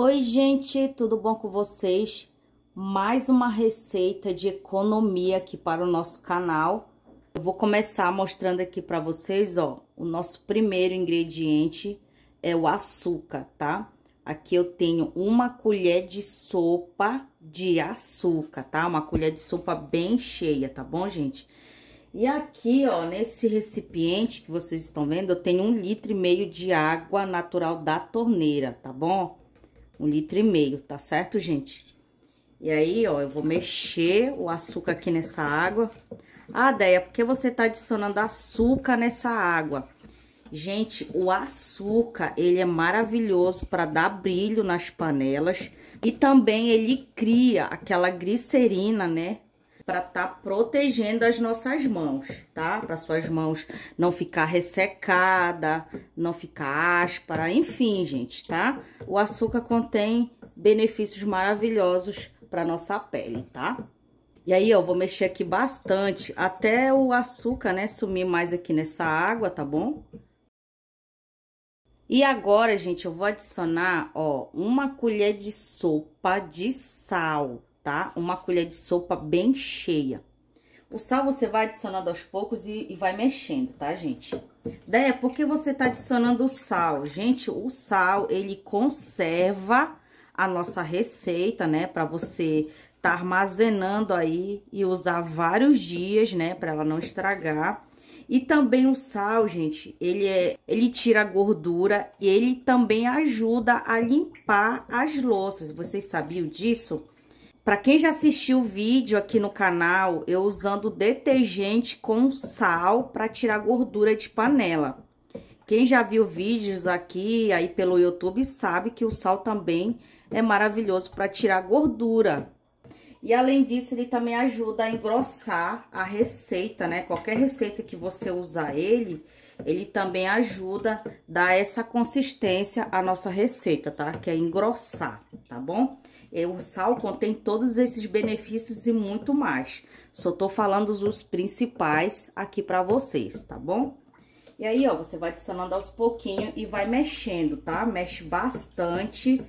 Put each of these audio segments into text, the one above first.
Oi, gente, tudo bom com vocês? Mais uma receita de economia aqui para o nosso canal. Eu vou começar mostrando aqui para vocês, ó, o nosso primeiro ingrediente é o açúcar, tá? Aqui eu tenho uma colher de sopa de açúcar, tá? Uma colher de sopa bem cheia, tá bom, gente? E aqui, ó, nesse recipiente que vocês estão vendo, eu tenho um litro e meio de água natural da torneira, tá bom? um litro e meio, tá certo, gente? E aí, ó, eu vou mexer o açúcar aqui nessa água. Ah, Deia, por que você tá adicionando açúcar nessa água? Gente, o açúcar, ele é maravilhoso para dar brilho nas panelas. E também ele cria aquela glicerina, né? para estar tá protegendo as nossas mãos, tá? Para suas mãos não ficar ressecada, não ficar áspera, enfim, gente, tá? O açúcar contém benefícios maravilhosos para nossa pele, tá? E aí, ó, vou mexer aqui bastante, até o açúcar, né, sumir mais aqui nessa água, tá bom? E agora, gente, eu vou adicionar, ó, uma colher de sopa de sal, tá? Uma colher de sopa bem cheia. O sal você vai adicionando aos poucos e, e vai mexendo, tá, gente? Daí, por que você tá adicionando o sal? Gente, o sal, ele conserva a nossa receita, né? Pra você tá armazenando aí e usar vários dias, né? Pra ela não estragar. E também o sal, gente, ele, é, ele tira a gordura e ele também ajuda a limpar as louças. Vocês sabiam disso? Para quem já assistiu o vídeo aqui no canal, eu usando detergente com sal para tirar gordura de panela. Quem já viu vídeos aqui aí pelo YouTube sabe que o sal também é maravilhoso para tirar gordura. E além disso, ele também ajuda a engrossar a receita, né? Qualquer receita que você usar ele, ele também ajuda a dar essa consistência à nossa receita, tá? Que é engrossar, tá bom? É, o sal contém todos esses benefícios e muito mais. Só tô falando os principais aqui pra vocês, tá bom? E aí, ó, você vai adicionando aos pouquinhos e vai mexendo, tá? Mexe bastante.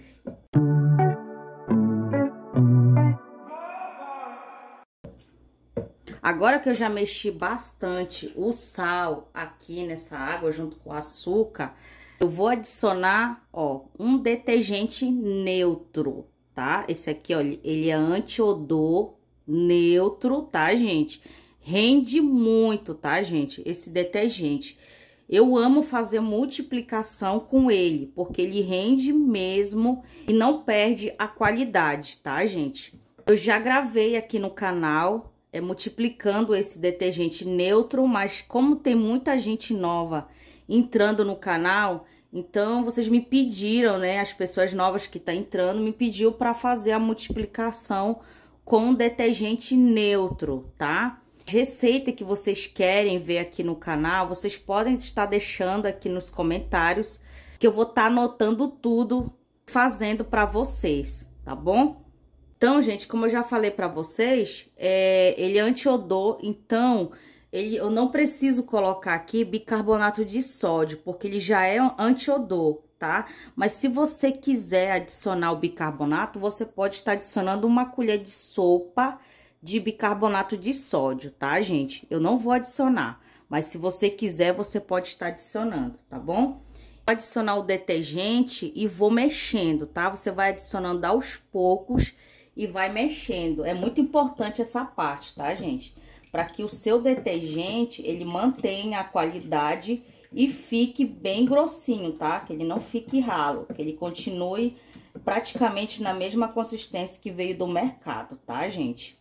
Agora que eu já mexi bastante o sal aqui nessa água junto com o açúcar, eu vou adicionar, ó, um detergente neutro tá? Esse aqui, olha, ele é anti-odor neutro, tá, gente? Rende muito, tá, gente? Esse detergente. Eu amo fazer multiplicação com ele, porque ele rende mesmo e não perde a qualidade, tá, gente? Eu já gravei aqui no canal, é multiplicando esse detergente neutro, mas como tem muita gente nova entrando no canal, então, vocês me pediram, né, as pessoas novas que tá entrando, me pediu para fazer a multiplicação com detergente neutro, tá? Receita que vocês querem ver aqui no canal, vocês podem estar deixando aqui nos comentários, que eu vou estar tá anotando tudo, fazendo para vocês, tá bom? Então, gente, como eu já falei para vocês, é, ele é anti-odor, então ele, eu não preciso colocar aqui bicarbonato de sódio, porque ele já é anti antiodor, tá? Mas se você quiser adicionar o bicarbonato, você pode estar adicionando uma colher de sopa de bicarbonato de sódio, tá, gente? Eu não vou adicionar, mas se você quiser, você pode estar adicionando, tá bom? Vou adicionar o detergente e vou mexendo, tá? Você vai adicionando aos poucos e vai mexendo. É muito importante essa parte, tá, gente? para que o seu detergente ele mantenha a qualidade e fique bem grossinho, tá? Que ele não fique ralo, que ele continue praticamente na mesma consistência que veio do mercado, tá, gente?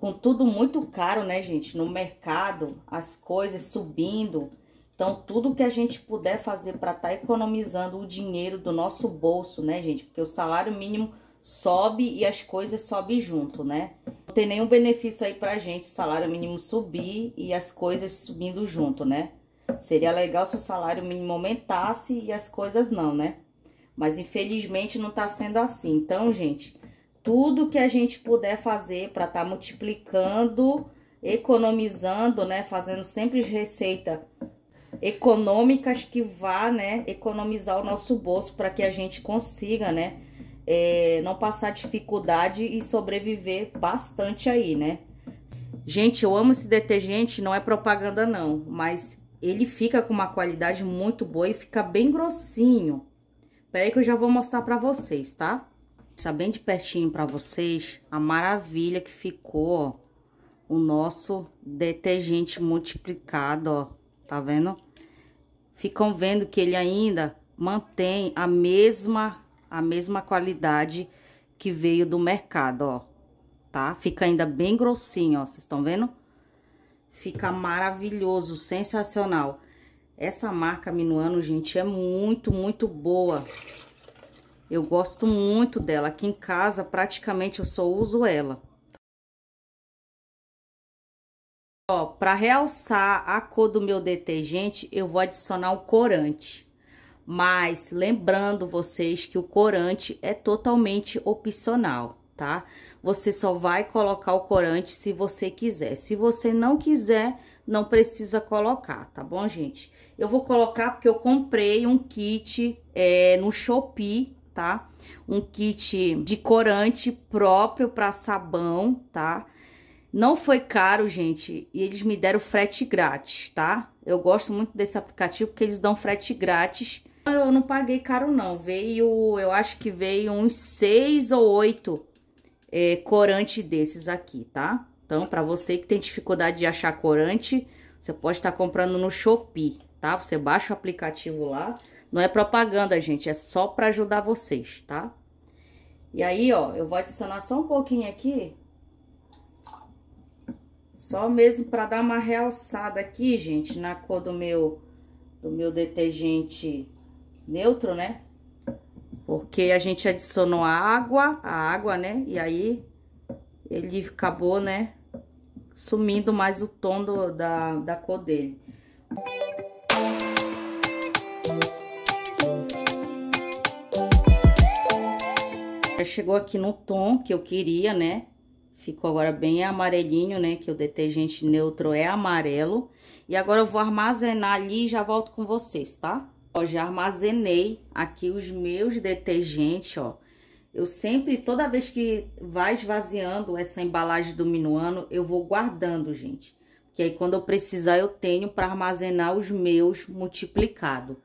Com tudo muito caro, né, gente? No mercado, as coisas subindo. Então, tudo que a gente puder fazer para estar tá economizando o dinheiro do nosso bolso, né, gente? Porque o salário mínimo sobe e as coisas sobem junto, né? tem nenhum benefício aí pra gente, o salário mínimo subir e as coisas subindo junto, né? Seria legal se o salário mínimo aumentasse e as coisas não, né? Mas infelizmente não tá sendo assim. Então, gente, tudo que a gente puder fazer para estar tá multiplicando, economizando, né, fazendo sempre receita econômicas que vá, né, economizar o nosso bolso para que a gente consiga, né, é, não passar dificuldade e sobreviver bastante aí, né? Gente, eu amo esse detergente, não é propaganda não, mas ele fica com uma qualidade muito boa e fica bem grossinho. Peraí que eu já vou mostrar pra vocês, tá? Tá bem de pertinho pra vocês a maravilha que ficou, ó, o nosso detergente multiplicado, ó, tá vendo? Ficam vendo que ele ainda mantém a mesma a mesma qualidade que veio do mercado, ó. Tá? Fica ainda bem grossinho, ó. Vocês estão vendo? Fica maravilhoso, sensacional. Essa marca Minuano, gente, é muito, muito boa. Eu gosto muito dela. Aqui em casa, praticamente, eu só uso ela. Ó, pra realçar a cor do meu detergente, eu vou adicionar um corante. Mas lembrando vocês que o corante é totalmente opcional, tá? Você só vai colocar o corante se você quiser. Se você não quiser, não precisa colocar, tá bom, gente? Eu vou colocar porque eu comprei um kit é, no Shopee, tá? Um kit de corante próprio para sabão, tá? Não foi caro, gente, e eles me deram frete grátis, tá? Eu gosto muito desse aplicativo porque eles dão frete grátis eu não paguei caro, não. Veio, eu acho que veio uns seis ou oito é, corante desses aqui, tá? Então, para você que tem dificuldade de achar corante, você pode estar tá comprando no Shopee, tá? Você baixa o aplicativo lá. Não é propaganda, gente, é só para ajudar vocês, tá? E aí, ó, eu vou adicionar só um pouquinho aqui. Só mesmo para dar uma realçada aqui, gente, na cor do meu do meu detergente neutro, né? Porque a gente adicionou a água, a água, né? E aí ele acabou, né? Sumindo mais o tom do, da, da cor dele. Já chegou aqui no tom que eu queria, né? Ficou agora bem amarelinho, né? Que o detergente neutro é amarelo. E agora eu vou armazenar ali e já volto com vocês, tá? Ó, já armazenei aqui os meus detergentes, ó. Eu sempre, toda vez que vai esvaziando essa embalagem do Minuano, eu vou guardando, gente. Que aí quando eu precisar eu tenho para armazenar os meus multiplicado.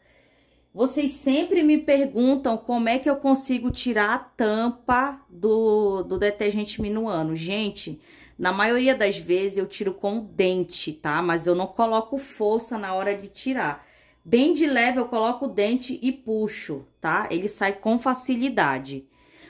Vocês sempre me perguntam como é que eu consigo tirar a tampa do, do detergente Minuano. Gente, na maioria das vezes eu tiro com o dente, tá? Mas eu não coloco força na hora de tirar. Bem de leve eu coloco o dente e puxo, tá? Ele sai com facilidade.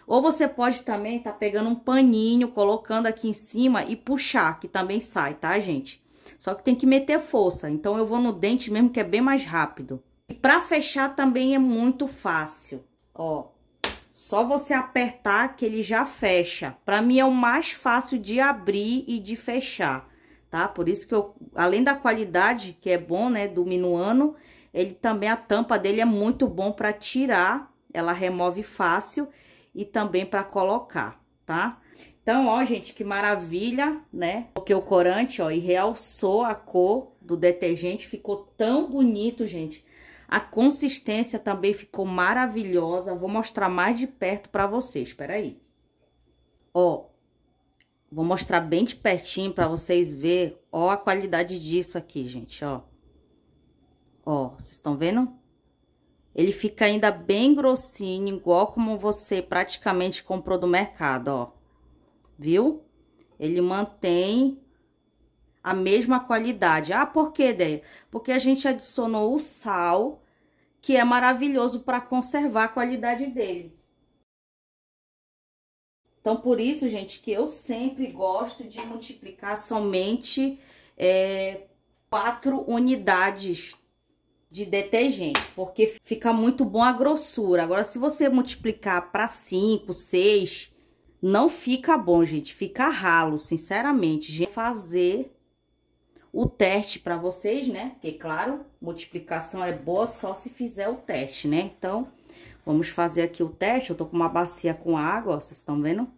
Ou você pode também tá pegando um paninho, colocando aqui em cima e puxar, que também sai, tá, gente? Só que tem que meter força, então eu vou no dente mesmo, que é bem mais rápido. E pra fechar também é muito fácil, ó. Só você apertar que ele já fecha. Pra mim é o mais fácil de abrir e de fechar, tá? Por isso que eu, além da qualidade, que é bom, né, do minuano, ele também, a tampa dele é muito bom para tirar, ela remove fácil e também para colocar, tá? Então, ó, gente, que maravilha, né? Porque o corante, ó, e realçou a cor do detergente, ficou tão bonito, gente. A consistência também ficou maravilhosa. Vou mostrar mais de perto para vocês, espera aí. Ó, vou mostrar bem de pertinho para vocês ver, ó, a qualidade disso aqui, gente, ó. Ó, vocês estão vendo? Ele fica ainda bem grossinho, igual como você praticamente comprou do mercado, ó. Viu? Ele mantém a mesma qualidade. Ah, por quê, ideia? Porque a gente adicionou o sal, que é maravilhoso para conservar a qualidade dele. Então, por isso, gente, que eu sempre gosto de multiplicar somente é, quatro unidades, de detergente, porque fica muito bom a grossura. Agora, se você multiplicar para 5, 6, não fica bom, gente. Fica ralo, sinceramente. Vou fazer o teste para vocês, né? Porque, claro, multiplicação é boa só se fizer o teste, né? Então, vamos fazer aqui o teste. Eu tô com uma bacia com água, vocês estão vendo?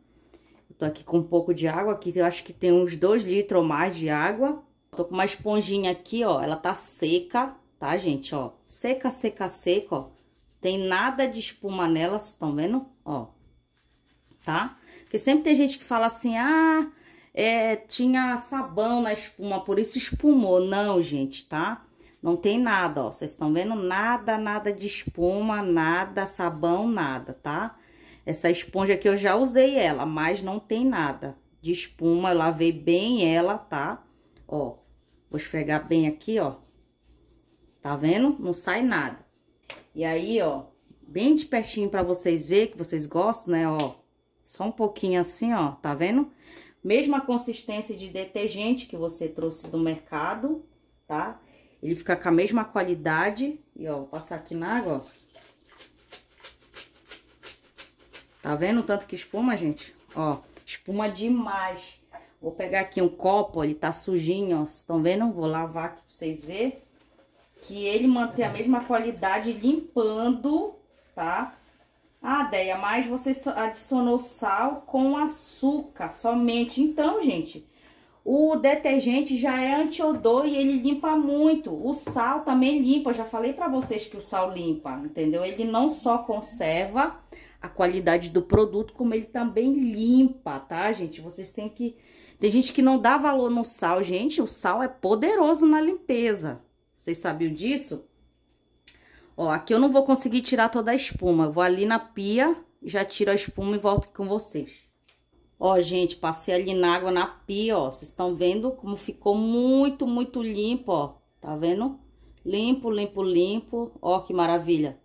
Eu tô aqui com um pouco de água. Aqui eu acho que tem uns 2 litros ou mais de água. tô com uma esponjinha aqui, ó. Ela tá seca tá, gente? Ó, seca, seca, seca, ó. Tem nada de espuma nela, vocês estão vendo? Ó, tá? Porque sempre tem gente que fala assim, ah, é, tinha sabão na espuma, por isso espumou. Não, gente, tá? Não tem nada, ó. Vocês estão vendo? Nada, nada de espuma, nada, sabão, nada, tá? Essa esponja aqui eu já usei ela, mas não tem nada de espuma. Eu lavei bem ela, tá? Ó, vou esfregar bem aqui, ó. Tá vendo? Não sai nada. E aí, ó, bem de pertinho pra vocês verem, que vocês gostam, né, ó. Só um pouquinho assim, ó, tá vendo? Mesma consistência de detergente que você trouxe do mercado, tá? Ele fica com a mesma qualidade. E, ó, vou passar aqui na água, ó. Tá vendo o tanto que espuma, gente? Ó, espuma demais. Vou pegar aqui um copo, ele tá sujinho, ó. Vocês estão vendo? Vou lavar aqui pra vocês verem que ele mantém a mesma qualidade limpando, tá? Ah, Deia, mas você adicionou sal com açúcar somente. Então, gente, o detergente já é antiodor e ele limpa muito. O sal também limpa, já falei pra vocês que o sal limpa, entendeu? Ele não só conserva a qualidade do produto, como ele também limpa, tá, gente? Vocês têm que... Tem gente que não dá valor no sal, gente, o sal é poderoso na limpeza, vocês sabiam disso? Ó, aqui eu não vou conseguir tirar toda a espuma. Eu vou ali na pia, já tiro a espuma e volto com vocês. Ó, gente, passei ali na água, na pia, ó. Vocês estão vendo como ficou muito, muito limpo, ó. Tá vendo? Limpo, limpo, limpo. Ó, que maravilha.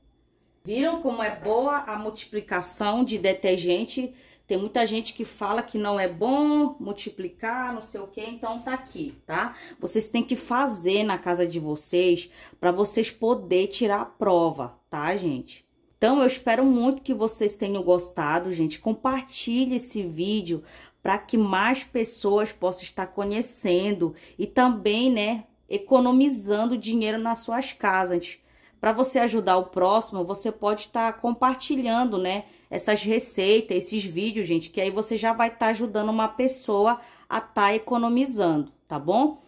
Viram como é boa a multiplicação de detergente tem muita gente que fala que não é bom multiplicar, não sei o que, então tá aqui, tá? Vocês têm que fazer na casa de vocês para vocês poder tirar a prova, tá, gente? Então, eu espero muito que vocês tenham gostado, gente. Compartilhe esse vídeo para que mais pessoas possam estar conhecendo e também, né, economizando dinheiro nas suas casas para você ajudar o próximo, você pode estar tá compartilhando, né? Essas receitas, esses vídeos, gente, que aí você já vai estar tá ajudando uma pessoa a estar tá economizando, tá bom?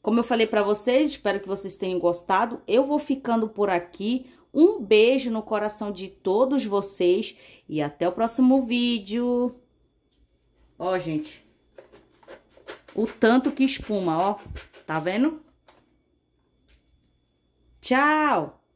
Como eu falei para vocês, espero que vocês tenham gostado. Eu vou ficando por aqui. Um beijo no coração de todos vocês e até o próximo vídeo. Ó, gente, o tanto que espuma, ó. Tá vendo? Tchau!